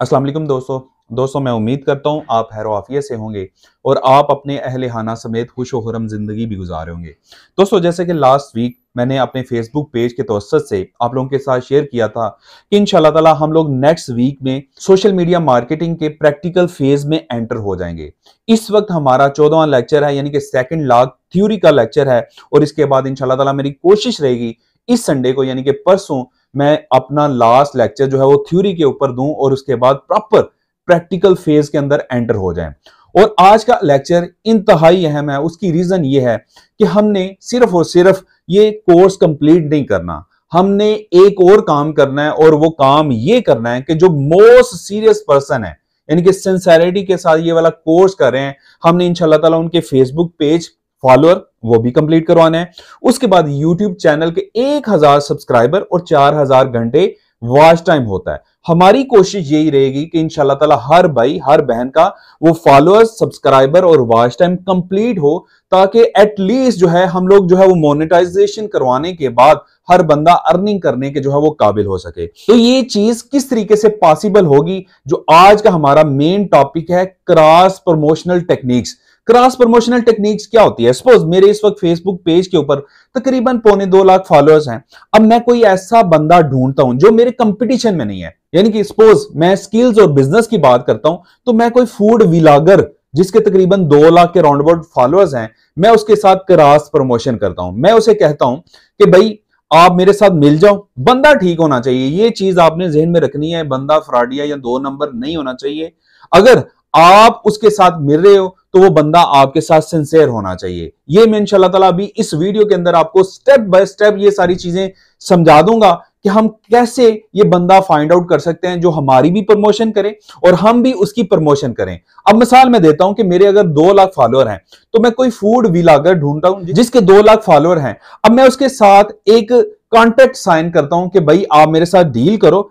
असलम दोस्तों दोस्तों मैं उम्मीद करता हूँ आप हैरोफिया से होंगे और आप अपने अहल हाना समेत खुश वरम ज़िंदगी भी गुजारे होंगे दोस्तों जैसे कि लास्ट वीक मैंने अपने फेसबुक पेज के तवसत से आप लोगों के साथ शेयर किया था कि इन ताला हम लोग नेक्स्ट वीक में सोशल मीडिया मार्केटिंग के प्रैक्टिकल फेज में एंटर हो जाएंगे इस वक्त हमारा चौदहवा लेक्चर है यानी कि सेकेंड लाख थ्योरी का लेक्चर है और इसके बाद इन ताला मेरी कोशिश रहेगी इस संडे को यानी कि परसों मैं अपना लास्ट लेक्चर जो है वो थ्योरी के ऊपर दूं और उसके बाद प्रॉपर प्रैक्टिकल फेज के अंदर एंटर हो जाए और आज का लेक्चर इंतहाई अहम है उसकी रीजन ये है कि हमने सिर्फ और सिर्फ ये कोर्स कंप्लीट नहीं करना हमने एक और काम करना है और वो काम ये करना है कि जो मोस्ट सीरियस पर्सन है यानी कि सिंसेरिटी के साथ ये वाला कोर्स कर रहे हैं हमने इंशाल्लाह ताला उनके फेसबुक पेज फॉलोअर वो भी कंप्लीट करवाना है उसके बाद यूट्यूब चैनल के एक हजार सब्सक्राइबर और चार हजार घंटे वॉच टाइम होता है हमारी कोशिश यही रहेगी कि इन ताला हर भाई हर बहन का वो फॉलोअर्स सब्सक्राइबर और वॉच टाइम कंप्लीट हो ताकि एटलीस्ट जो है हम लोग जो है वो मोनेटाइजेशन करवाने के बाद हर बंदा अर्निंग करने के जो है वो काबिल हो सके तो ये चीज किस तरीके से पॉसिबल होगी जो आज का हमारा मेन टॉपिक है cross promotional techniques cross promotional techniques क्या होती है सपोज मेरे इस वक्त फेसबुक पेज के ऊपर तकरीबन पौने दो लाख फॉलोअर्स हैं अब मैं कोई ऐसा बंदा ढूंढता हूं जो मेरे कंपटीशन में नहीं है यानी कि सपोज मैं स्किल्स और बिजनेस की बात करता हूं तो मैं कोई फूड विलागर जिसके तकरीबन दो लाख के राउंड अबाउट फॉलोअर्स हैं मैं उसके साथ क्रॉस प्रमोशन करता हूं मैं उसे कहता हूं कि भाई आप मेरे साथ मिल जाओ बंदा ठीक होना चाहिए ये चीज आपने जहन में रखनी है बंदा फ्राडिया या दो नंबर नहीं होना चाहिए अगर आप उसके साथ मिल रहे हो तो वो बंदा आपके साथ सिंसेयर होना चाहिए ये मैं इंशाल्लाह ताला अभी इस वीडियो के अंदर आपको स्टेप बाय स्टेप ये सारी चीजें समझा दूंगा कि हम कैसे ये बंदा फाइंड आउट कर सकते हैं जो हमारी भी प्रमोशन करें और हम भी उसकी प्रमोशन करें अब मिसाल मैं देता हूं कि मेरे अगर दो लाख फॉलोअर हैं तो मैं कोई फूड विलागर ढूंढता हूं जिसके दो लाख फॉलोअर हैं अब मैं उसके साथ एक कॉन्ट्रैक्ट साइन करता हूं कि भाई आप मेरे साथ डील करो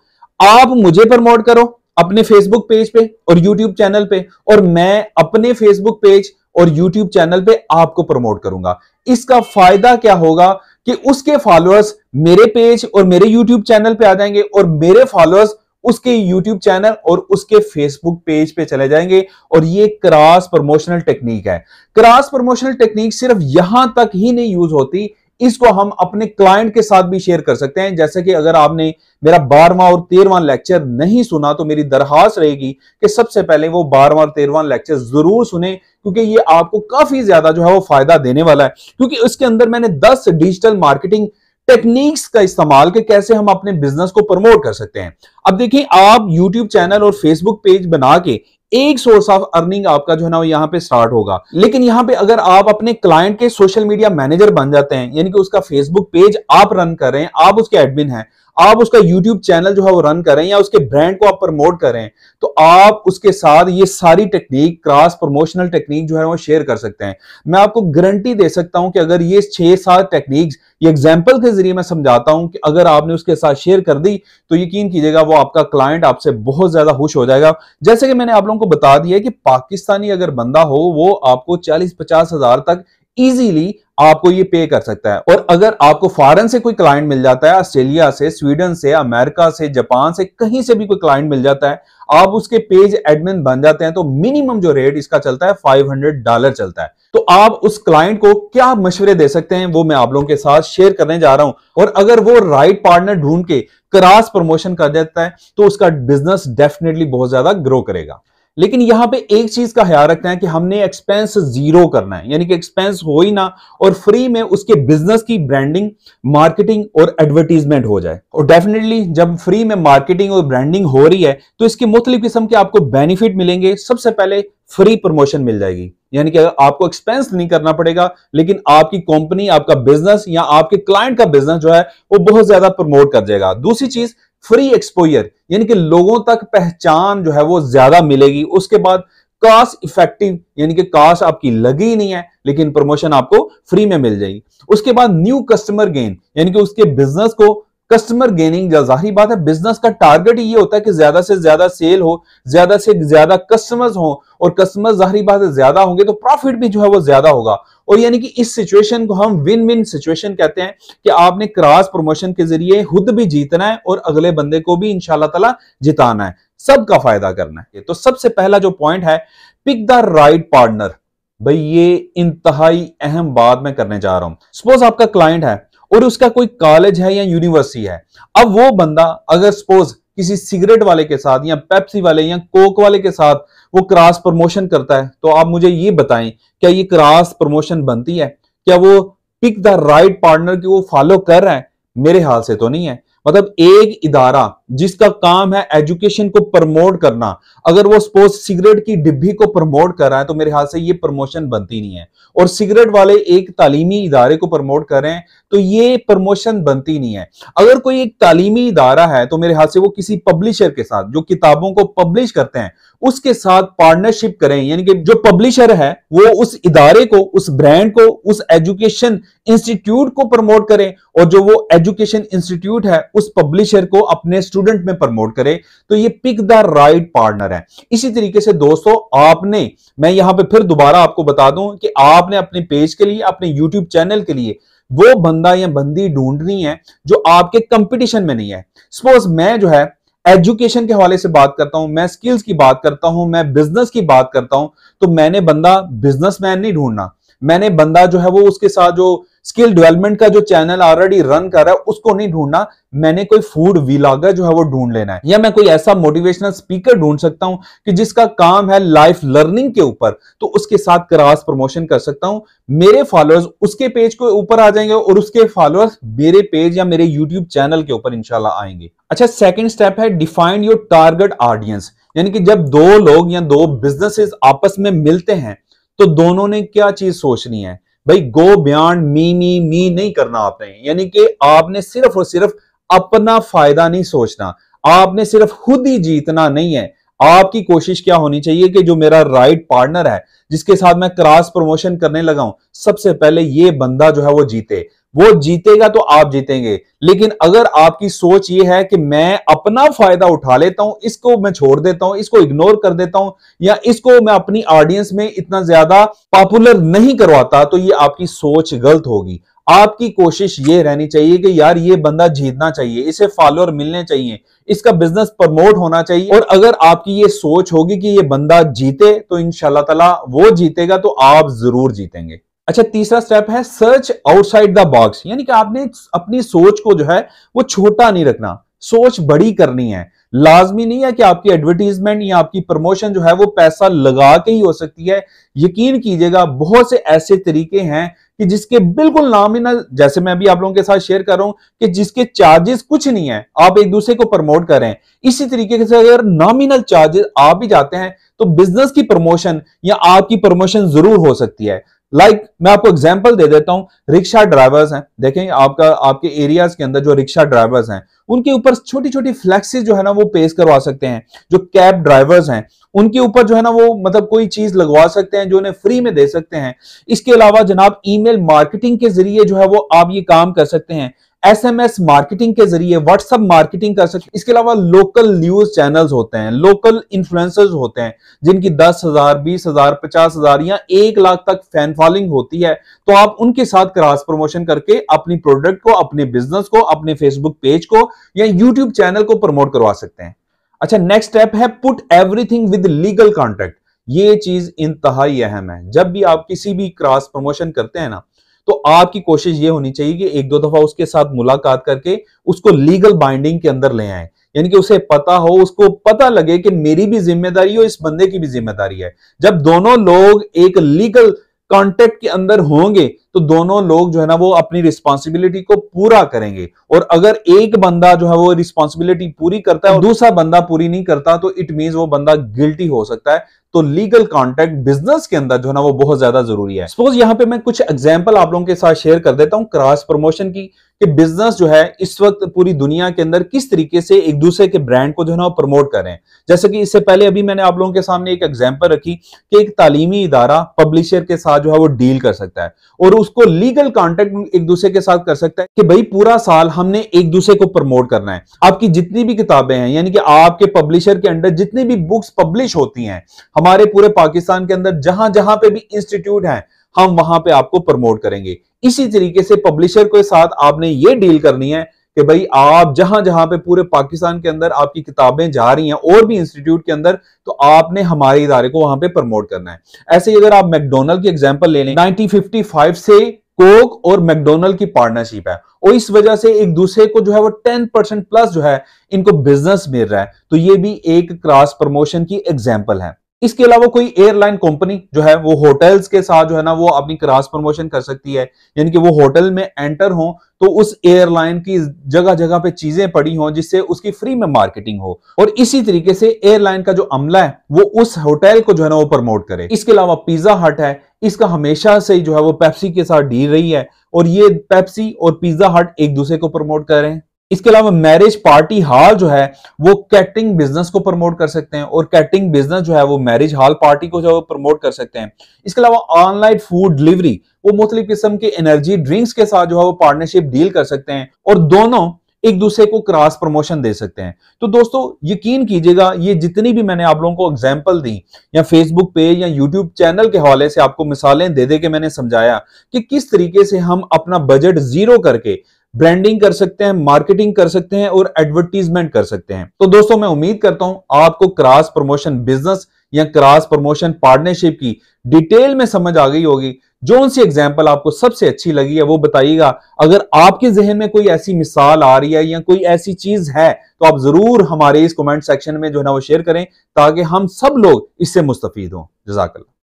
आप मुझे प्रमोट करो अपने फेसबुक पेज पे और यूट्यूब चैनल पे और मैं अपने फेसबुक पेज और यूट्यूब चैनल पे आपको प्रमोट करूंगा इसका फायदा क्या होगा कि उसके फॉलोअर्स मेरे पेज और मेरे यूट्यूब चैनल पे आ जाएंगे और मेरे फॉलोअर्स उसके यूट्यूब चैनल और उसके फेसबुक पेज पे चले जाएंगे और ये क्रॉस प्रमोशनल टेक्निक है क्रॉस प्रमोशनल टेक्निक सिर्फ यहां तक ही नहीं यूज होती इसको हम अपने क्लाइंट के साथ भी शेयर कर सकते हैं जैसे कि अगर आपने मेरा बारहवा और तेरवा लेक्चर नहीं सुना तो मेरी दरखास्त रहेगी कि सबसे पहले वो बारहवा और तेरवा लेक्चर जरूर सुने क्योंकि ये आपको काफी ज्यादा जो है वो फायदा देने वाला है क्योंकि उसके अंदर मैंने दस डिजिटल मार्केटिंग टेक्निक्स का इस्तेमाल के कैसे हम अपने बिजनेस को प्रमोट कर सकते हैं अब देखिए आप YouTube चैनल और Facebook पेज बना के एक सोर्स ऑफ अर्निंग आपका जो है ना यहाँ पे स्टार्ट होगा लेकिन यहाँ पे अगर आप अपने क्लाइंट के सोशल मीडिया मैनेजर बन जाते हैं यानी कि उसका फेसबुक पेज आप रन कर रहे हैं आप उसके एडमिन हैं आप उसका यूट्यूब चैनल जो है वो रन करें या उसके ब्रांड को आप प्रमोट करें तो आप उसके साथ ये सारी टेक्निक क्रॉस प्रमोशनल टेक्निक जो है वो शेयर कर सकते हैं मैं आपको गारंटी दे सकता हूं कि अगर ये छह सात टेक्निक एग्जाम्पल के जरिए मैं समझाता हूं कि अगर आपने उसके साथ शेयर कर दी तो यकीन कीजिएगा वो आपका क्लाइंट आपसे बहुत ज्यादा खुश हो जाएगा जैसे कि मैंने आप लोगों को बता दिया कि पाकिस्तानी अगर बंदा हो वो आपको चालीस पचास हजार तक इजीली आपको ये पे कर सकता है और अगर आपको फॉरन से कोई क्लाइंट मिल जाता है ऑस्ट्रेलिया से स्वीडन से अमेरिका से जापान से कहीं से भी कोई क्लाइंट मिल जाता है आप उसके पेज एडमिन बन जाते हैं तो मिनिमम जो रेट इसका चलता है 500 डॉलर चलता है तो आप उस क्लाइंट को क्या मशवरे दे सकते हैं वो मैं आप लोगों के साथ शेयर करने जा रहा हूं और अगर वो राइट पार्टनर ढूंढ के क्रॉस प्रमोशन कर देता है तो उसका बिजनेस डेफिनेटली बहुत ज्यादा ग्रो करेगा लेकिन यहां पे एक चीज का ख्याल रखना है कि हमने एक्सपेंस जीरो करना है यानी कि एक्सपेंस हो ही ना और फ्री में उसके बिजनेस की ब्रांडिंग मार्केटिंग और एडवर्टीजमेंट हो जाए और डेफिनेटली जब फ्री में मार्केटिंग और ब्रांडिंग हो रही है तो इसके मुख्तलिफ किस्म के आपको बेनिफिट मिलेंगे सबसे पहले फ्री प्रमोशन मिल जाएगी यानी कि आपको एक्सपेंस नहीं करना पड़ेगा लेकिन आपकी कंपनी आपका बिजनेस या आपके क्लाइंट का बिजनेस जो है वो बहुत ज्यादा प्रमोट कर जाएगा दूसरी चीज फ्री एक्सपोजर यानी कि लोगों तक पहचान जो है वो ज्यादा मिलेगी उसके बाद कास्ट इफेक्टिव यानी कि कास्ट आपकी लगी ही नहीं है लेकिन प्रमोशन आपको फ्री में मिल जाएगी उसके बाद न्यू कस्टमर गेन यानी कि उसके बिजनेस को कस्टमर गेनिंग जाहिर बात है बिजनेस का टारगेट ये होता है कि ज्यादा से ज्यादा सेल हो ज्यादा से ज्यादा कस्टमर्स हो और कस्टमर जाहिर बात है ज्यादा होंगे तो प्रॉफिट भी जो है वो ज्यादा होगा और यानी कि इस सिचुएशन को हम विन विन सिचुएशन कहते हैं कि आपने क्रॉस प्रमोशन के जरिए खुद भी जीतना है और अगले बंदे को भी इंशाल्लाह ताला जिताना है सबका फायदा करना है तो सबसे पहला जो पॉइंट है पिक द राइट पार्टनर भाई ये इंतहाई अहम बात मैं करने जा रहा हूं सपोज आपका क्लाइंट है और उसका कोई कॉलेज है या यूनिवर्सिटी है अब वो बंदा अगर सपोज किसी सिगरेट वाले के साथ या पेप्सी वाले या कोक वाले के साथ वो क्रॉस प्रमोशन करता है तो आप मुझे ये बताएं क्या ये क्रॉस प्रमोशन बनती है क्या वो पिक द राइट पार्टनर की वो फॉलो कर रहे हैं मेरे हाल से तो नहीं है मतलब एक इदारा जिसका काम है एजुकेशन को प्रमोट करना अगर वो सपोज सिगरेट की डिब्बी को प्रमोट कर रहा है तो मेरे ख्याल से ये प्रमोशन बनती नहीं है और सिगरेट वाले एक तालीमी इदारे को प्रमोट कर रहे हैं तो ये प्रमोशन बनती नहीं है अगर कोई एक तालीमी इदारा है तो मेरे ख्याल से वो किसी पब्लिशर के साथ जो किताबों को पब्लिश करते हैं उसके साथ पार्टनरशिप करें यानी कि जो पब्लिशर है वो उस इदारे को उस ब्रांड को उस एजुकेशन इंस्टीट्यूट को प्रमोट करें और जो वो एजुकेशन इंस्टीट्यूट है उस पब्लिशर को अपने स्टूडेंट में प्रमोट करें तो ये पिक द राइट पार्टनर है इसी तरीके से दोस्तों आपने मैं यहां पे फिर दोबारा आपको बता दूं कि आपने अपने पेज के लिए अपने यूट्यूब चैनल के लिए वो बंदा या बंदी ढूंढनी है जो आपके कंपटीशन में नहीं है सपोज मैं जो है एजुकेशन के हवाले से बात करता हूं मैं स्किल्स की बात करता हूं मैं बिजनेस की बात करता हूं तो मैंने बंदा बिजनेसमैन नहीं ढूंढना मैंने बंदा जो है वो उसके साथ जो स्किल डेवलपमेंट का जो चैनल ऑलरेडी रन कर रहा है उसको नहीं ढूंढना मैंने कोई फूड विलागर जो है वो ढूंढ लेना है या मैं कोई ऐसा मोटिवेशनल स्पीकर ढूंढ सकता हूं कि जिसका काम है लाइफ लर्निंग के ऊपर तो उसके साथ क्रॉस प्रमोशन कर सकता हूं मेरे फॉलोअर्स उसके पेज के ऊपर आ जाएंगे और उसके फॉलोअर्स मेरे पेज या मेरे यूट्यूब चैनल के ऊपर इंशाला आएंगे अच्छा सेकेंड स्टेप है डिफाइन योर टारगेट ऑडियंस यानी कि जब दो लोग या दो बिजनेसेस आपस में मिलते हैं तो दोनों ने क्या चीज सोचनी है भाई गो बियॉन्ड मी मी मी नहीं करना आपने यानी कि आपने सिर्फ और सिर्फ अपना फायदा नहीं सोचना आपने सिर्फ खुद ही जीतना नहीं है आपकी कोशिश क्या होनी चाहिए कि जो मेरा राइट पार्टनर है जिसके साथ मैं क्रॉस प्रमोशन करने लगा हूं सबसे पहले ये बंदा जो है वो जीते वो जीतेगा तो आप जीतेंगे लेकिन अगर आपकी सोच ये है कि मैं अपना फायदा उठा लेता हूं इसको मैं छोड़ देता हूं इसको इग्नोर कर देता हूं या इसको मैं अपनी ऑडियंस में इतना ज्यादा पॉपुलर नहीं करवाता तो ये आपकी सोच गलत होगी आपकी कोशिश ये रहनी चाहिए कि यार ये बंदा जीतना चाहिए इसे फॉलोअर मिलने चाहिए इसका बिजनेस प्रमोट होना चाहिए और अगर आपकी ये सोच होगी कि ये बंदा जीते तो इन ताला वो जीतेगा तो आप जरूर जीतेंगे अच्छा तीसरा स्टेप है सर्च आउटसाइड द बॉक्स यानी कि आपने अपनी सोच को जो है वो छोटा नहीं रखना सोच बड़ी करनी है लाजमी नहीं है कि आपकी एडवर्टीजमेंट या आपकी प्रमोशन जो है वो पैसा लगा के ही हो सकती है यकीन कीजिएगा बहुत से ऐसे तरीके हैं कि जिसके बिल्कुल नाम ही ना जैसे मैं अभी आप लोगों के साथ शेयर कर रहा हूं कि जिसके चार्जेस कुछ नहीं है आप एक दूसरे को प्रमोट करें इसी तरीके से अगर नॉमिनल चार्जेस आप भी जाते हैं तो बिजनेस की प्रमोशन या आपकी प्रमोशन जरूर हो सकती है लाइक like, मैं आपको एग्जाम्पल दे देता हूं रिक्शा ड्राइवर्स हैं देखें आपका आपके एरियाज के अंदर जो रिक्शा ड्राइवर्स हैं उनके ऊपर छोटी छोटी फ्लैक्सी जो है ना वो पेश करवा सकते हैं जो कैब ड्राइवर्स हैं उनके ऊपर जो है ना वो मतलब कोई चीज लगवा सकते हैं जो उन्हें फ्री में दे सकते हैं इसके अलावा जनाब ईमेल मार्केटिंग के जरिए जो है वो आप ये काम कर सकते हैं एसएमएस मार्केटिंग के जरिए व्हाट्सएप मार्केटिंग कर सकते इसके अलावा लोकल न्यूज चैनल्स होते हैं लोकल इन्फ्लुएंसर्स होते हैं जिनकी दस हजार बीस हजार पचास हजार या एक लाख तक फैन फॉलोइंग होती है तो आप उनके साथ क्रॉस प्रमोशन करके अपनी प्रोडक्ट को अपने बिजनेस को अपने फेसबुक पेज को या यूट्यूब चैनल को प्रमोट करवा सकते हैं अच्छा नेक्स्ट स्टेप है put everything with legal contract ये चीज इंतहाई अहम है जब भी आप किसी भी क्रॉस प्रमोशन करते हैं ना तो आपकी कोशिश ये होनी चाहिए कि एक दो दफा उसके साथ मुलाकात करके उसको लीगल बाइंडिंग के अंदर ले आए यानी कि उसे पता हो उसको पता लगे कि मेरी भी जिम्मेदारी हो इस बंदे की भी जिम्मेदारी है जब दोनों लोग एक लीगल कॉन्टेक्ट के अंदर होंगे तो दोनों लोग जो है ना वो अपनी रिस्पॉन्सिबिलिटी को पूरा करेंगे और अगर एक बंदा जो है वो रिस्पॉन्सिबिलिटी पूरी करता है और दूसरा बंदा पूरी नहीं करता तो इट मीन वो बंदा गिल्टी हो सकता है तो लीगल कॉन्टेक्ट बिजनेस के अंदर जो है ना वो बहुत ज्यादा जरूरी है सपोज यहां पे मैं कुछ एग्जाम्पल आप लोगों के साथ शेयर कर देता हूं क्रॉस प्रमोशन की कि बिजनेस जो है इस वक्त पूरी दुनिया के अंदर किस तरीके से एक दूसरे के ब्रांड को जो है ना प्रमोट कर रहे हैं जैसे कि इससे पहले अभी मैंने आप लोगों के सामने एक एग्जाम्पल रखी कि एक तालीमी इदारा पब्लिशर के साथ जो है वो डील कर सकता है और उसको लीगल कॉन्टेक्ट एक दूसरे के साथ कर सकता है कि भाई पूरा साल हमने एक दूसरे को प्रमोट करना है आपकी जितनी भी किताबें हैं यानी कि आपके पब्लिशर के अंडर जितनी भी बुक्स पब्लिश होती हैं हमारे पूरे पाकिस्तान के अंदर जहां जहां पे भी इंस्टीट्यूट हैं हम वहां पे आपको प्रमोट करेंगे इसी तरीके से पब्लिशर के साथ आपने ये डील करनी है कि भाई आप जहां जहां पे पूरे पाकिस्तान के अंदर आपकी किताबें जा रही हैं और भी इंस्टीट्यूट के अंदर तो आपने हमारे इदारे को वहां पे प्रमोट करना है ऐसे ही अगर आप मैकडोनल्ड की एग्जाम्पल ले लें नाइनटीन से कोक और मैकडोनल्ड की पार्टनरशिप है और इस वजह से एक दूसरे को जो है वो 10 परसेंट प्लस जो है इनको बिजनेस मिल रहा है तो ये भी एक क्रॉस प्रमोशन की एग्जाम्पल है इसके अलावा कोई एयरलाइन कंपनी जो है वो होटल्स के साथ जो है ना वो अपनी क्रॉस प्रमोशन कर सकती है यानी कि वो होटल में एंटर हो तो उस एयरलाइन की जगह जगह पे चीजें पड़ी हों जिससे उसकी फ्री में मार्केटिंग हो और इसी तरीके से एयरलाइन का जो अमला है वो उस होटल को जो है ना वो प्रमोट करे इसके अलावा पिज्जा हट है इसका हमेशा से जो है वो पैप्सी के साथ डील रही है और ये पैप्सी और पिज्जा हट एक दूसरे को प्रमोट कर रहे हैं इसके अलावा मैरिज पार्टी हॉल जो है वो कैटरिंग बिजनेस को प्रमोट कर सकते हैं और कैटरिंग बिजनेस जो है वो मैरिज हॉल पार्टी को जो है वो प्रमोट कर सकते हैं इसके अलावा ऑनलाइन फूड डिलीवरी वो मुख्तलि किस्म के एनर्जी ड्रिंक्स के साथ जो है वो पार्टनरशिप डील कर सकते हैं और दोनों एक दूसरे को क्रॉस प्रमोशन दे सकते हैं तो दोस्तों यकीन कीजिएगा ये जितनी भी मैंने आप लोगों को एग्जाम्पल दी या फेसबुक पे या यूट्यूब चैनल के हवाले से आपको मिसालें दे दे के मैंने समझाया कि किस तरीके से हम अपना बजट जीरो करके ब्रांडिंग कर सकते हैं मार्केटिंग कर सकते हैं और एडवर्टीजमेंट कर सकते हैं तो दोस्तों मैं उम्मीद करता हूं आपको क्रॉस प्रमोशन बिजनेस या क्रॉस प्रमोशन पार्टनरशिप की डिटेल में समझ आ गई होगी जो सी एग्जाम्पल आपको सबसे अच्छी लगी है वो बताइएगा अगर आपके जहन में कोई ऐसी मिसाल आ रही है या कोई ऐसी चीज है तो आप जरूर हमारे इस कमेंट सेक्शन में जो है ना वो शेयर करें ताकि हम सब लोग इससे मुस्तफ हों जजाकल्ला